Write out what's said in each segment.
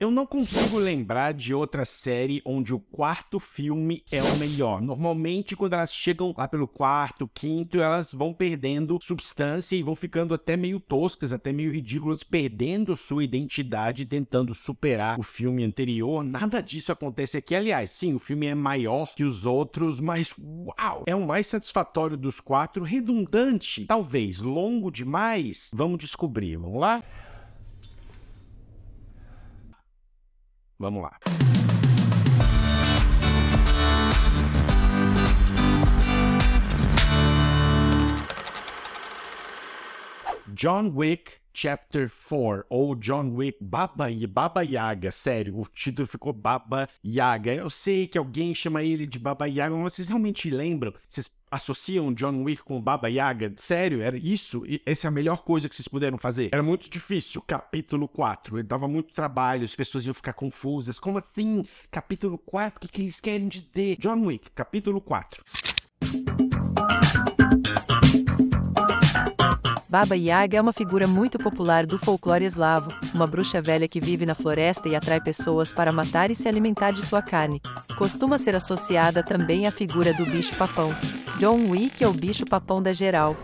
Eu não consigo lembrar de outra série onde o quarto filme é o melhor. Normalmente, quando elas chegam lá pelo quarto, quinto, elas vão perdendo substância e vão ficando até meio toscas, até meio ridículas, perdendo sua identidade, tentando superar o filme anterior. Nada disso acontece aqui. Aliás, sim, o filme é maior que os outros, mas uau! É o mais satisfatório dos quatro, redundante, talvez longo demais. Vamos descobrir, vamos lá? Vamos lá. John Wick Chapter 4, ou John Wick Baba, Baba Yaga, sério, o título ficou Baba Yaga. Eu sei que alguém chama ele de Baba Yaga, mas vocês realmente lembram? Vocês associam John Wick com Baba Yaga? Sério, era isso? E essa é a melhor coisa que vocês puderam fazer? Era muito difícil. Capítulo 4. Ele dava muito trabalho, as pessoas iam ficar confusas. Como assim? Capítulo 4? O que, que eles querem dizer? John Wick, capítulo 4. Baba Yaga é uma figura muito popular do folclore eslavo, uma bruxa velha que vive na floresta e atrai pessoas para matar e se alimentar de sua carne. Costuma ser associada também à figura do bicho-papão. John Wick é o bicho-papão da geral.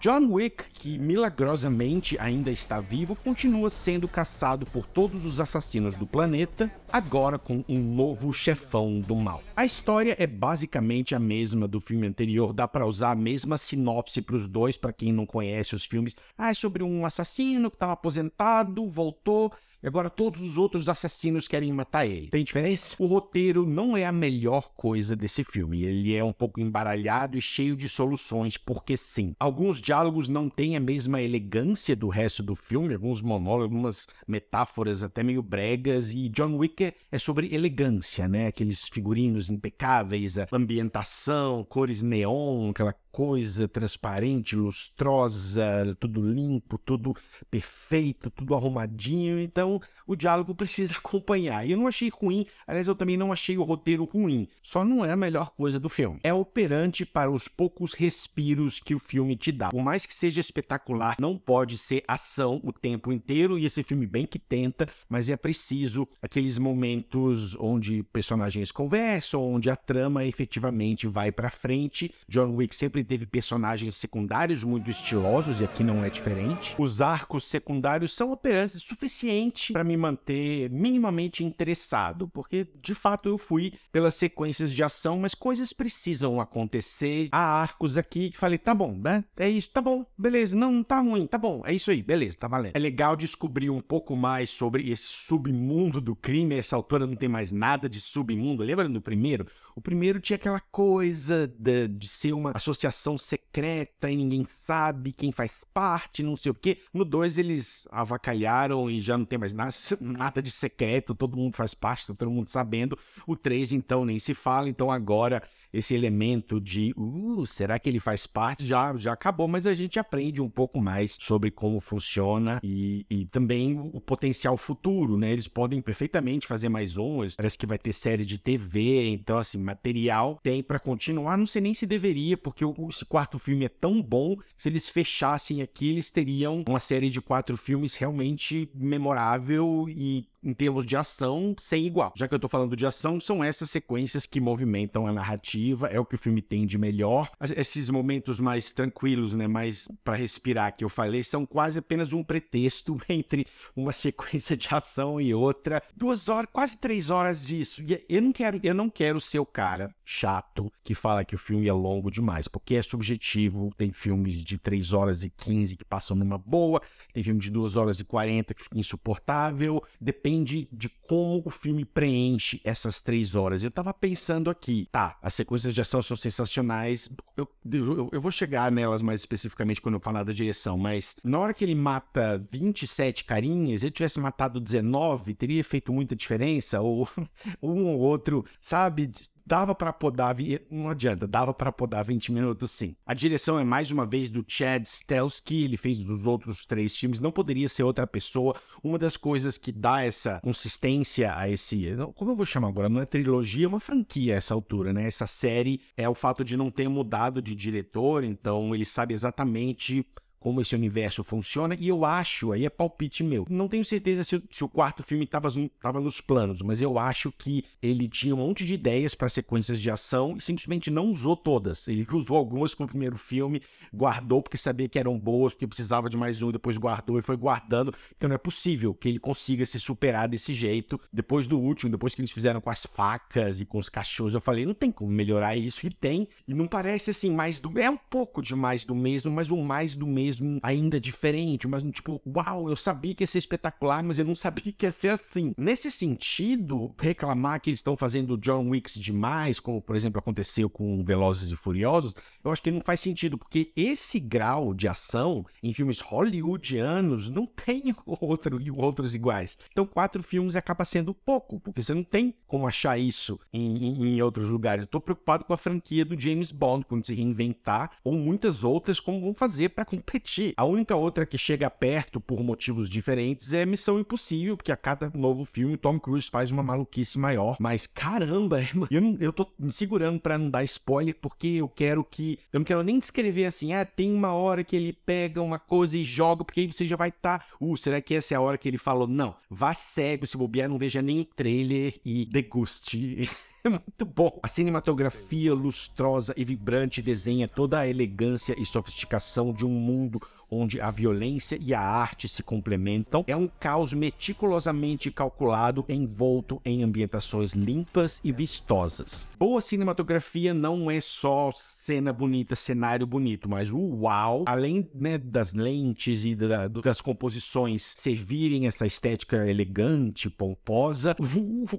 John Wick, que milagrosamente ainda está vivo, continua sendo caçado por todos os assassinos do planeta, agora com um novo chefão do mal. A história é basicamente a mesma do filme anterior, dá para usar a mesma sinopse para os dois, para quem não conhece os filmes. Ah, é sobre um assassino que estava aposentado, voltou, e agora todos os outros assassinos querem matar ele. Tem diferença? O roteiro não é a melhor coisa desse filme. Ele é um pouco embaralhado e cheio de soluções, porque sim. Alguns diálogos não têm a mesma elegância do resto do filme, alguns monólogos, algumas metáforas até meio bregas, e John Wick é sobre elegância, né? Aqueles figurinos impecáveis, a ambientação, cores neon, aquela coisa transparente, lustrosa, tudo limpo, tudo perfeito, tudo arrumadinho. Então o diálogo precisa acompanhar. E eu não achei ruim, aliás, eu também não achei o roteiro ruim. Só não é a melhor coisa do filme. É operante para os poucos respiros que o filme te dá. Por mais que seja espetacular, não pode ser ação o tempo inteiro. E esse filme bem que tenta, mas é preciso aqueles momentos onde personagens conversam, onde a trama efetivamente vai para frente. John Wick sempre teve personagens secundários muito estilosos, e aqui não é diferente. Os arcos secundários são operantes suficiente para me manter minimamente interessado, porque de fato eu fui pelas sequências de ação, mas coisas precisam acontecer. Há arcos aqui que falei, tá bom, né? É isso, tá bom, beleza, não, não tá ruim, tá bom, é isso aí, beleza, tá valendo. É legal descobrir um pouco mais sobre esse submundo do crime, essa altura não tem mais nada de submundo. Lembra do primeiro? O primeiro tinha aquela coisa de, de ser uma associação secreta e ninguém sabe quem faz parte, não sei o quê. No 2 eles avacalharam e já não tem mais nada, nada de secreto, todo mundo faz parte, tá todo mundo sabendo. O 3 então nem se fala, então agora esse elemento de uh, será que ele faz parte? Já, já acabou, mas a gente aprende um pouco mais sobre como funciona e, e também o potencial futuro, né? Eles podem perfeitamente fazer mais um, parece que vai ter série de TV, então, assim, material tem para continuar. Não sei nem se deveria, porque esse quarto filme é tão bom, se eles fechassem aqui, eles teriam uma série de quatro filmes realmente memorável e em termos de ação sem igual. Já que eu tô falando de ação, são essas sequências que movimentam a narrativa, é o que o filme tem de melhor. Esses momentos mais tranquilos, né, mais para respirar que eu falei, são quase apenas um pretexto entre uma sequência de ação e outra. Duas horas, quase três horas disso. E eu não quero, eu não quero ser o cara chato que fala que o filme é longo demais, porque é subjetivo. Tem filmes de 3 horas e 15 que passam numa boa, tem filme de 2 horas e 40 que fica insuportável. Depende de como o filme preenche essas 3 horas. Eu tava pensando aqui, tá, as sequências de ação são sensacionais. Eu, eu, eu vou chegar nelas mais especificamente quando eu falar da direção, mas na hora que ele mata 27 carinhas, ele tivesse matado 19, teria feito muita diferença? Ou um ou outro, sabe? Dava para podar, não adianta, dava para podar 20 minutos sim. A direção é mais uma vez do Chad Stelsky, ele fez dos outros três times, não poderia ser outra pessoa. Uma das coisas que dá essa consistência a esse, como eu vou chamar agora, não é trilogia, é uma franquia a essa altura, né? Essa série é o fato de não ter mudado de diretor, então ele sabe exatamente como esse universo funciona, e eu acho, aí é palpite meu. Não tenho certeza se, se o quarto filme estava nos planos, mas eu acho que ele tinha um monte de ideias para sequências de ação e simplesmente não usou todas. Ele usou algumas com o primeiro filme, guardou porque sabia que eram boas, porque precisava de mais um, depois guardou e foi guardando, porque não é possível que ele consiga se superar desse jeito. Depois do último, depois que eles fizeram com as facas e com os cachorros, eu falei, não tem como melhorar isso, e tem. E não parece assim, mais do. É um pouco de mais do mesmo, mas o mais do mesmo mesmo ainda diferente, mas tipo, uau, eu sabia que ia ser espetacular, mas eu não sabia que ia ser assim. Nesse sentido, reclamar que eles estão fazendo John Wicks demais, como por exemplo aconteceu com Velozes e Furiosos, eu acho que não faz sentido, porque esse grau de ação em filmes hollywoodianos não tem outro e outros iguais. Então, quatro filmes acaba sendo pouco, porque você não tem como achar isso em, em, em outros lugares. Eu tô preocupado com a franquia do James Bond, quando se reinventar, ou muitas outras, como vão fazer para competir a única outra que chega perto por motivos diferentes é Missão Impossível, porque a cada novo filme Tom Cruise faz uma maluquice maior. Mas caramba, eu, não, eu tô me segurando para não dar spoiler, porque eu quero que. Eu não quero nem descrever assim, ah, tem uma hora que ele pega uma coisa e joga, porque aí você já vai estar. Tá, uh, será que essa é a hora que ele falou? Não, vá cego, se bobear, não veja nem o trailer e deguste. É muito bom. A cinematografia lustrosa e vibrante desenha toda a elegância e sofisticação de um mundo onde a violência e a arte se complementam, é um caos meticulosamente calculado, envolto em ambientações limpas e vistosas. Boa cinematografia não é só cena bonita, cenário bonito, mas o uau, além né, das lentes e da, das composições servirem essa estética elegante, pomposa,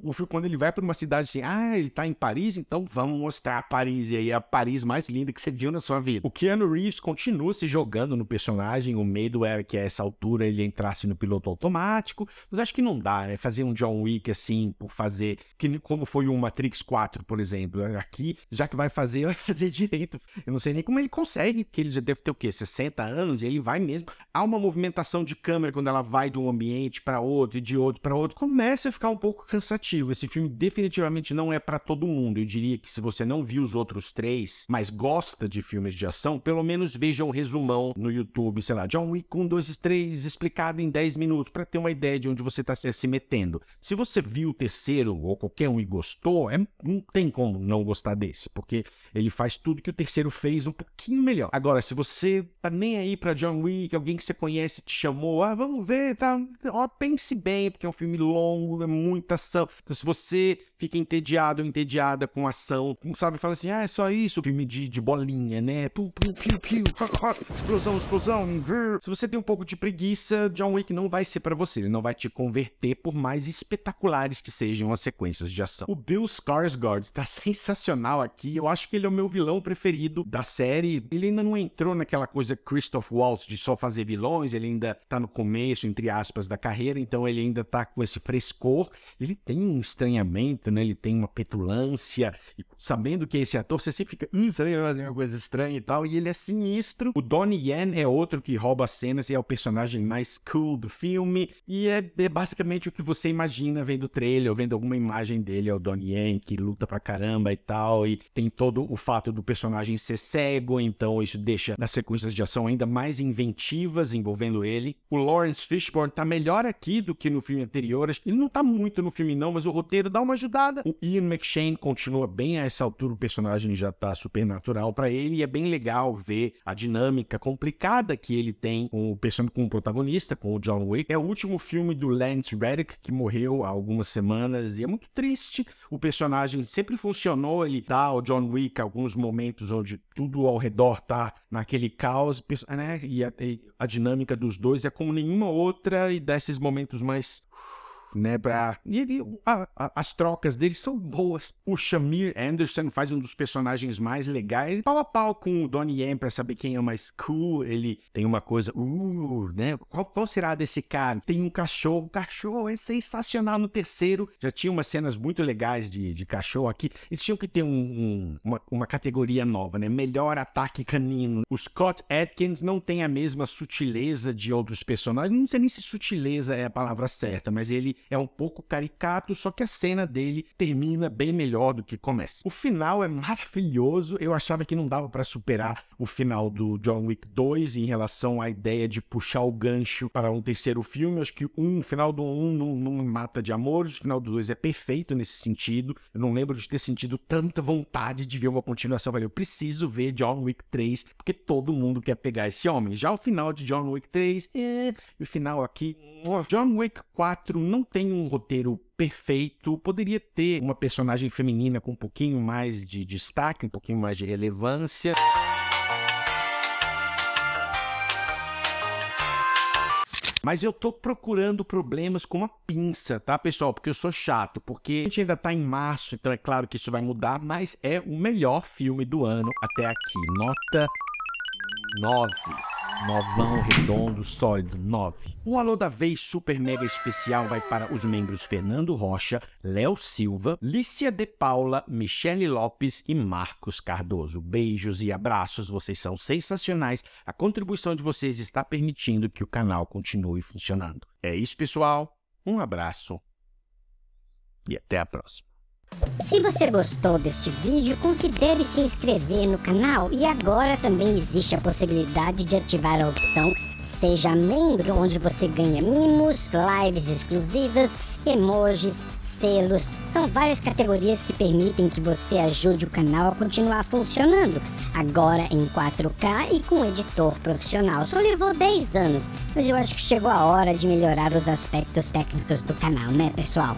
o filme, quando ele vai para uma cidade assim, ah, ele está em Paris, então vamos mostrar Paris, e aí é a Paris mais linda que você viu na sua vida. O Keanu Reeves continua se jogando no personagem personagem, o medo era que a essa altura ele entrasse no piloto automático, mas acho que não dá, né? Fazer um John Wick assim, por fazer, que, como foi o Matrix 4, por exemplo, né? aqui, já que vai fazer, vai fazer direito. Eu não sei nem como ele consegue, porque ele já deve ter o quê? 60 anos, ele vai mesmo. Há uma movimentação de câmera quando ela vai de um ambiente para outro e de outro para outro, começa a ficar um pouco cansativo. Esse filme definitivamente não é para todo mundo. Eu diria que se você não viu os outros três, mas gosta de filmes de ação, pelo menos veja um resumão no YouTube YouTube, sei lá, John Wick 1, 2 e 3 explicado em 10 minutos, para ter uma ideia de onde você está se metendo. Se você viu o terceiro ou qualquer um e gostou, é, não tem como não gostar desse, porque ele faz tudo que o terceiro fez um pouquinho melhor. Agora, se você tá nem aí para John Wick, alguém que você conhece te chamou, ah, vamos ver, tá, ó, pense bem, porque é um filme longo, é muita ação. Então, se você fica entediado ou entediada com ação, sabe, fala assim, ah, é só isso, filme de, de bolinha, né? Piu, piu, piu, piu, explosão, explosão. Se você tem um pouco de preguiça, John Wick não vai ser para você. Ele não vai te converter por mais espetaculares que sejam as sequências de ação. O Bill Skarsgård tá sensacional aqui. Eu acho que ele é o meu vilão preferido da série. Ele ainda não entrou naquela coisa Christoph Waltz de só fazer vilões. Ele ainda tá no começo, entre aspas, da carreira. Então ele ainda tá com esse frescor. Ele tem um estranhamento, né? Ele tem uma petulância. E sabendo que é esse ator, você sempre fica... Hum, será que vai fazer uma coisa estranha e tal? E ele é sinistro. O Donnie Yen é outro outro que rouba cenas e é o personagem mais cool do filme. E é, é basicamente o que você imagina vendo o trailer, ou vendo alguma imagem dele, é o Donnie Yen, que luta pra caramba e tal. E tem todo o fato do personagem ser cego, então isso deixa as sequências de ação ainda mais inventivas envolvendo ele. O Lawrence Fishburne tá melhor aqui do que no filme anterior. Ele não tá muito no filme não, mas o roteiro dá uma ajudada. O Ian McShane continua bem a essa altura, o personagem já tá supernatural para ele e é bem legal ver a dinâmica complicada que ele tem com, pensando com o protagonista, com o John Wick. É o último filme do Lance Reddick, que morreu há algumas semanas, e é muito triste. O personagem sempre funcionou, ele dá ao John Wick alguns momentos onde tudo ao redor tá naquele caos, né? E a, e a dinâmica dos dois é como nenhuma outra, e dá esses momentos mais né? Pra... É. E ele, a, a, as trocas dele são boas. O Shamir Anderson faz um dos personagens mais legais, pau a pau com o Donnie Yen pra saber quem é mais cool. Ele tem uma coisa, uh, né? Qual, qual será desse cara? Tem um cachorro. O cachorro é sensacional no terceiro. Já tinha umas cenas muito legais de, de cachorro aqui. Eles tinham que ter um, um, uma, uma categoria nova, né? Melhor ataque canino. O Scott Atkins não tem a mesma sutileza de outros personagens. Não sei nem se sutileza é a palavra certa, mas ele é um pouco caricato, só que a cena dele termina bem melhor do que começa. O final é maravilhoso, eu achava que não dava para superar o final do John Wick 2 em relação à ideia de puxar o gancho para um terceiro filme. Acho que um, o final do 1 um, não, não mata de amores, o final do 2 é perfeito nesse sentido. Eu não lembro de ter sentido tanta vontade de ver uma continuação, Valeu, eu preciso ver John Wick 3, porque todo mundo quer pegar esse homem. Já o final de John Wick 3, é, eh, e o final aqui. John Wick 4 não tem um roteiro perfeito, poderia ter uma personagem feminina com um pouquinho mais de destaque, um pouquinho mais de relevância. Mas eu tô procurando problemas com uma pinça, tá, pessoal? Porque eu sou chato, porque a gente ainda tá em março, então é claro que isso vai mudar, mas é o melhor filme do ano até aqui. Nota 9. Novão, redondo, sólido, 9. O Alô da Vez Super Mega Especial vai para os membros Fernando Rocha, Léo Silva, Lícia De Paula, Michele Lopes e Marcos Cardoso. Beijos e abraços, vocês são sensacionais. A contribuição de vocês está permitindo que o canal continue funcionando. É isso, pessoal. Um abraço e até a próxima. Se você gostou deste vídeo, considere se inscrever no canal e agora também existe a possibilidade de ativar a opção Seja Membro, onde você ganha mimos, lives exclusivas, emojis, selos. São várias categorias que permitem que você ajude o canal a continuar funcionando, agora em 4K e com editor profissional. Só levou 10 anos, mas eu acho que chegou a hora de melhorar os aspectos técnicos do canal, né pessoal?